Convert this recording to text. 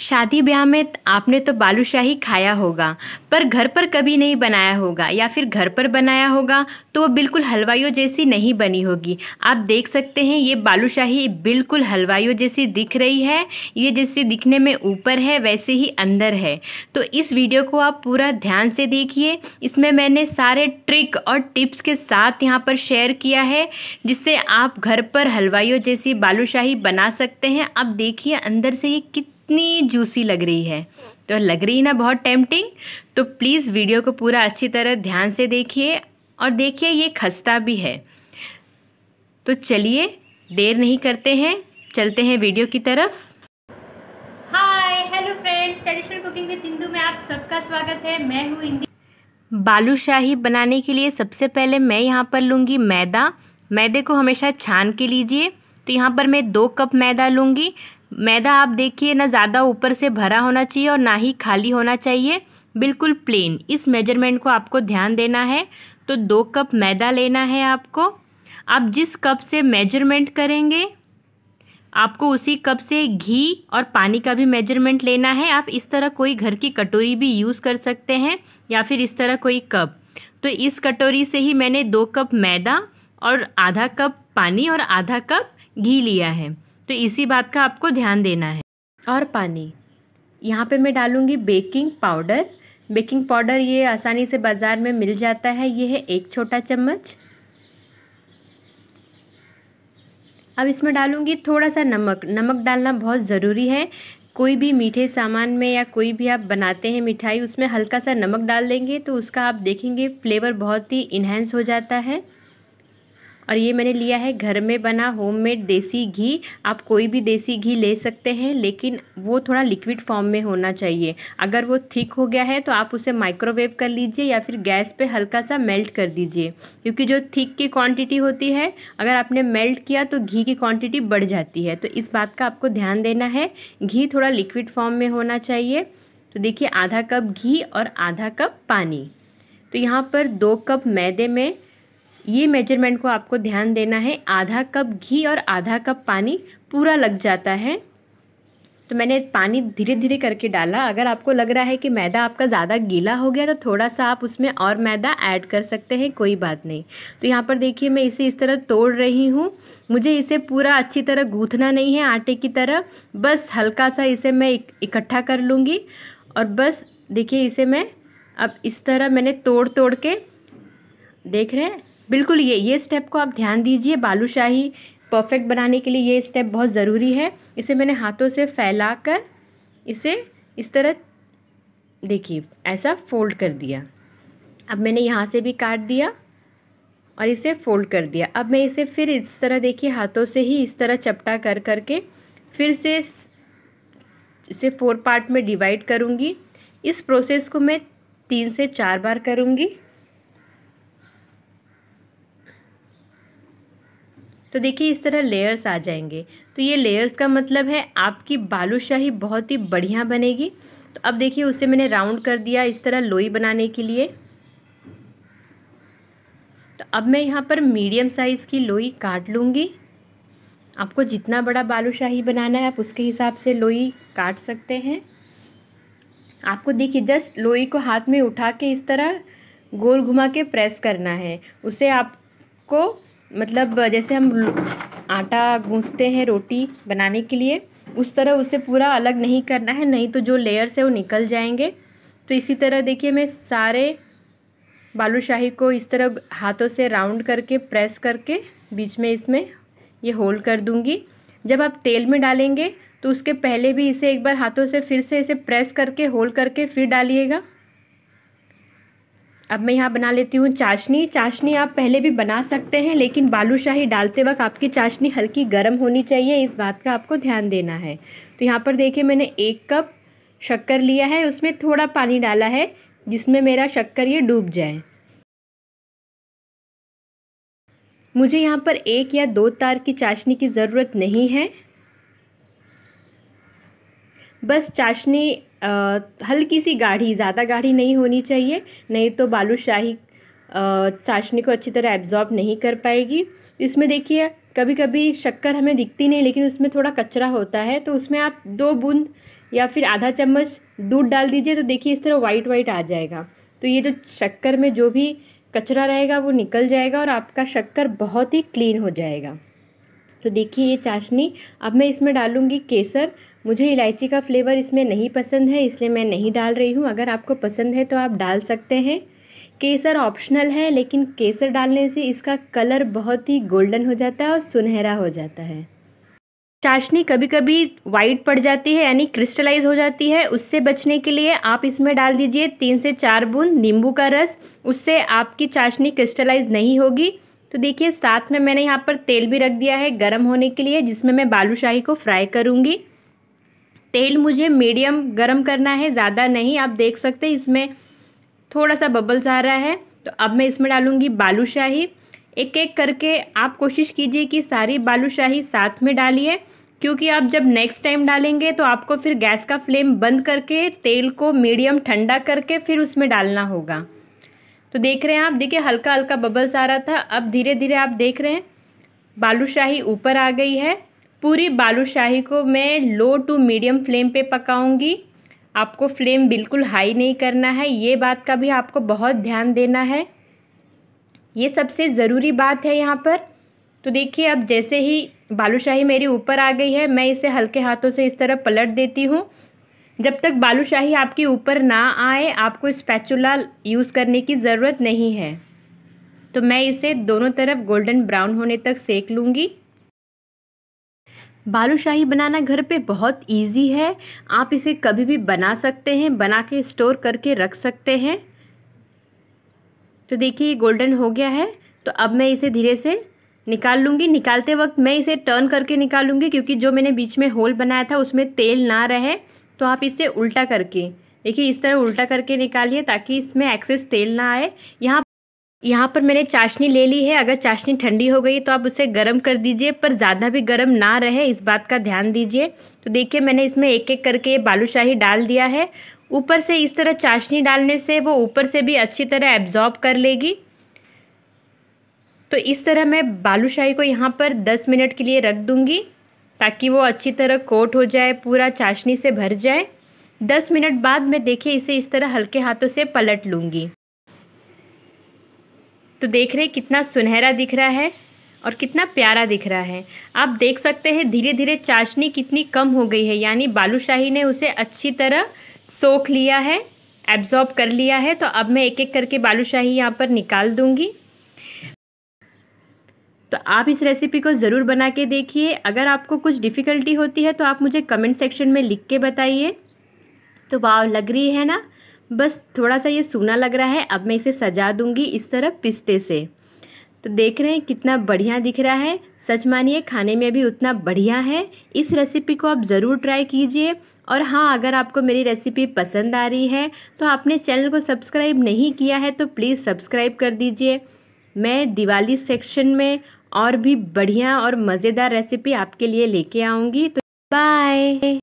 शादी ब्याह में आपने तो बालूशाही खाया होगा पर घर पर कभी नहीं बनाया होगा या फिर घर पर बनाया होगा तो वो बिल्कुल हलवाइयों जैसी नहीं बनी होगी आप देख सकते हैं ये बालूशाही बिल्कुल हलवाइयों जैसी दिख रही है ये जैसे दिखने में ऊपर है वैसे ही अंदर है तो इस वीडियो को आप पूरा ध्यान से देखिए इसमें मैंने सारे ट्रिक और टिप्स के साथ यहाँ पर शेयर किया है जिससे आप घर पर हलवाइयों जैसी बालूशाही बना सकते हैं आप देखिए अंदर से ये कितनी कितनी जूसी लग रही है तो लग रही ना बहुत टेम्पटिंग तो प्लीज़ वीडियो को पूरा अच्छी तरह ध्यान से देखिए और देखिए ये खस्ता भी है तो चलिए देर नहीं करते हैं चलते हैं वीडियो की तरफ hi hello friends traditional cooking with Indu में आप सबका स्वागत है मैं हूँ इंदी शाही बनाने के लिए सबसे पहले मैं यहाँ पर लूँगी मैदा मैदे को हमेशा छान के लीजिए तो यहाँ पर मैं दो कप मैदा लूँगी मैदा आप देखिए ना ज़्यादा ऊपर से भरा होना चाहिए और ना ही खाली होना चाहिए बिल्कुल प्लेन इस मेजरमेंट को आपको ध्यान देना है तो दो कप मैदा लेना है आपको आप जिस कप से मेजरमेंट करेंगे आपको उसी कप से घी और पानी का भी मेजरमेंट लेना है आप इस तरह कोई घर की कटोरी भी यूज़ कर सकते हैं या फिर इस तरह कोई कप तो इस कटोरी से ही मैंने दो कप मैदा और आधा कप पानी और आधा कप घी लिया है तो इसी बात का आपको ध्यान देना है और पानी यहाँ पे मैं डालूँगी बेकिंग पाउडर बेकिंग पाउडर ये आसानी से बाज़ार में मिल जाता है ये है एक छोटा चम्मच अब इसमें डालूँगी थोड़ा सा नमक नमक डालना बहुत ज़रूरी है कोई भी मीठे सामान में या कोई भी आप बनाते हैं मिठाई उसमें हल्का सा नमक डाल देंगे तो उसका आप देखेंगे फ्लेवर बहुत ही इन्हेंस हो जाता है और ये मैंने लिया है घर में बना होममेड देसी घी आप कोई भी देसी घी ले सकते हैं लेकिन वो थोड़ा लिक्विड फॉर्म में होना चाहिए अगर वो थिक हो गया है तो आप उसे माइक्रोवेव कर लीजिए या फिर गैस पे हल्का सा मेल्ट कर दीजिए क्योंकि जो थिक की क्वांटिटी होती है अगर आपने मेल्ट किया तो घी की क्वान्टिटी बढ़ जाती है तो इस बात का आपको ध्यान देना है घी थोड़ा लिक्विड फॉर्म में होना चाहिए तो देखिए आधा कप घी और आधा कप पानी तो यहाँ पर दो कप मैदे में ये मेजरमेंट को आपको ध्यान देना है आधा कप घी और आधा कप पानी पूरा लग जाता है तो मैंने पानी धीरे धीरे करके डाला अगर आपको लग रहा है कि मैदा आपका ज़्यादा गीला हो गया तो थोड़ा सा आप उसमें और मैदा ऐड कर सकते हैं कोई बात नहीं तो यहाँ पर देखिए मैं इसे इस तरह तोड़ रही हूँ मुझे इसे पूरा अच्छी तरह गूँथना नहीं है आटे की तरह बस हल्का सा इसे मैं इकट्ठा कर लूँगी और बस देखिए इसे मैं अब इस तरह मैंने तोड़ तोड़ के देख रहे हैं बिल्कुल ये ये स्टेप को आप ध्यान दीजिए बालूशाही परफेक्ट बनाने के लिए ये स्टेप बहुत ज़रूरी है इसे मैंने हाथों से फैला कर इसे इस तरह देखिए ऐसा फोल्ड कर दिया अब मैंने यहाँ से भी काट दिया और इसे फोल्ड कर दिया अब मैं इसे फिर इस तरह देखिए हाथों से ही इस तरह चपटा कर कर के फिर से इसे फोर पार्ट में डिवाइड करूँगी इस प्रोसेस को मैं तीन से चार बार करूँगी तो देखिए इस तरह लेयर्स आ जाएंगे तो ये लेयर्स का मतलब है आपकी बालूशाही बहुत ही बढ़िया बनेगी तो अब देखिए उसे मैंने राउंड कर दिया इस तरह लोई बनाने के लिए तो अब मैं यहाँ पर मीडियम साइज़ की लोई काट लूँगी आपको जितना बड़ा बालूशाही बनाना है आप उसके हिसाब से लोई काट सकते हैं आपको देखिए जस्ट लोई को हाथ में उठा के इस तरह गोल घुमा के प्रेस करना है उसे आपको मतलब जैसे हम आटा गूँथते हैं रोटी बनाने के लिए उस तरह उसे पूरा अलग नहीं करना है नहीं तो जो लेयर्स है वो निकल जाएंगे तो इसी तरह देखिए मैं सारे बालूशाही को इस तरह हाथों से राउंड करके प्रेस करके बीच में इसमें ये होल कर दूंगी जब आप तेल में डालेंगे तो उसके पहले भी इसे एक बार हाथों से फिर से इसे प्रेस करके होल करके फिर डालिएगा अब मैं यहाँ बना लेती हूँ चाशनी चाशनी आप पहले भी बना सकते हैं लेकिन बालूशाही डालते वक्त आपकी चाशनी हल्की गर्म होनी चाहिए इस बात का आपको ध्यान देना है तो यहाँ पर देखिए मैंने एक कप शक्कर लिया है उसमें थोड़ा पानी डाला है जिसमें मेरा शक्कर ये डूब जाए मुझे यहाँ पर एक या दो तार की चाशनी की ज़रूरत नहीं है बस चाशनी हल्की सी गाढ़ी ज़्यादा गाढ़ी नहीं होनी चाहिए नहीं तो बालूशाही चाशनी को अच्छी तरह एब्जॉर्ब नहीं कर पाएगी इसमें देखिए कभी कभी शक्कर हमें दिखती नहीं लेकिन उसमें थोड़ा कचरा होता है तो उसमें आप दो बूंद या फिर आधा चम्मच दूध डाल दीजिए तो देखिए इस तरह वाइट वाइट आ जाएगा तो ये जो शक्कर में जो भी कचरा रहेगा वो निकल जाएगा और आपका शक्कर बहुत ही क्लीन हो जाएगा तो देखिए ये चाशनी अब मैं इसमें डालूँगी केसर मुझे इलायची का फ्लेवर इसमें नहीं पसंद है इसलिए मैं नहीं डाल रही हूँ अगर आपको पसंद है तो आप डाल सकते हैं केसर ऑप्शनल है लेकिन केसर डालने से इसका कलर बहुत ही गोल्डन हो जाता है और सुनहरा हो जाता है चाशनी कभी कभी वाइट पड़ जाती है यानी क्रिस्टलाइज हो जाती है उससे बचने के लिए आप इसमें डाल दीजिए तीन से चार बूंद नींबू का रस उससे आपकी चाशनी क्रिस्टलाइज नहीं होगी तो देखिए साथ में मैंने यहाँ पर तेल भी रख दिया है गर्म होने के लिए जिसमें मैं बालूशाही को फ्राई करूँगी तेल मुझे मीडियम गर्म करना है ज़्यादा नहीं आप देख सकते इसमें थोड़ा सा बबल्स आ रहा है तो अब मैं इसमें डालूँगी बालूशाही एक एक करके आप कोशिश कीजिए कि सारी बालूशाही साथ में डालिए क्योंकि आप जब नेक्स्ट टाइम डालेंगे तो आपको फिर गैस का फ्लेम बंद करके तेल को मीडियम ठंडा करके फिर उसमें डालना होगा तो देख रहे हैं आप देखिए हल्का हल्का बबल्स आ रहा था अब धीरे धीरे आप देख रहे हैं बालूशाही ऊपर आ गई है पूरी बालूशाही को मैं लो टू मीडियम फ्लेम पे पकाऊंगी आपको फ्लेम बिल्कुल हाई नहीं करना है ये बात का भी आपको बहुत ध्यान देना है ये सबसे ज़रूरी बात है यहाँ पर तो देखिए अब जैसे ही बालूशाही मेरी ऊपर आ गई है मैं इसे हल्के हाथों से इस तरह पलट देती हूँ जब तक बालूशाही आपके ऊपर ना आए आपको स्पैचुला यूज़ करने की ज़रूरत नहीं है तो मैं इसे दोनों तरफ गोल्डन ब्राउन होने तक सेक लूँगी बालूशाही बनाना घर पे बहुत इजी है आप इसे कभी भी बना सकते हैं बना के स्टोर करके रख सकते हैं तो देखिए ये गोल्डन हो गया है तो अब मैं इसे धीरे से निकाल लूँगी निकालते वक्त मैं इसे टर्न करके निकालूंगी क्योंकि जो मैंने बीच में होल बनाया था उसमें तेल ना रहे तो आप इसे उल्टा करके देखिए इस तरह उल्टा करके निकालिए ताकि इसमें एक्सेस तेल ना आए यहाँ यहाँ पर मैंने चाशनी ले ली है अगर चाशनी ठंडी हो गई तो आप उसे गर्म कर दीजिए पर ज़्यादा भी गर्म ना रहे इस बात का ध्यान दीजिए तो देखिए मैंने इसमें एक एक करके ये बालूशाही डाल दिया है ऊपर से इस तरह चाशनी डालने से वो ऊपर से भी अच्छी तरह एब्जॉर्ब कर लेगी तो इस तरह मैं बालूशाही को यहाँ पर दस मिनट के लिए रख दूँगी ताकि वो अच्छी तरह कोट हो जाए पूरा चाशनी से भर जाए दस मिनट बाद मैं देखिए इसे इस तरह हल्के हाथों से पलट लूँगी तो देख रहे कितना सुनहरा दिख रहा है और कितना प्यारा दिख रहा है आप देख सकते हैं धीरे धीरे चाशनी कितनी कम हो गई है यानी बालूशाही ने उसे अच्छी तरह सोख लिया है एब्जॉर्ब कर लिया है तो अब मैं एक एक करके बालूशाही यहाँ पर निकाल दूँगी तो आप इस रेसिपी को ज़रूर बना के देखिए अगर आपको कुछ डिफ़िकल्टी होती है तो आप मुझे कमेंट सेक्शन में लिख के बताइए तो वाव लग रही है ना बस थोड़ा सा ये सूना लग रहा है अब मैं इसे सजा दूंगी इस तरह पिस्ते से तो देख रहे हैं कितना बढ़िया दिख रहा है सच मानिए खाने में भी उतना बढ़िया है इस रेसिपी को आप ज़रूर ट्राई कीजिए और हाँ अगर आपको मेरी रेसिपी पसंद आ रही है तो आपने चैनल को सब्सक्राइब नहीं किया है तो प्लीज़ सब्सक्राइब कर दीजिए मैं दिवाली सेक्शन में और भी बढ़िया और मज़ेदार रेसिपी आपके लिए लेके आऊँगी तो बाय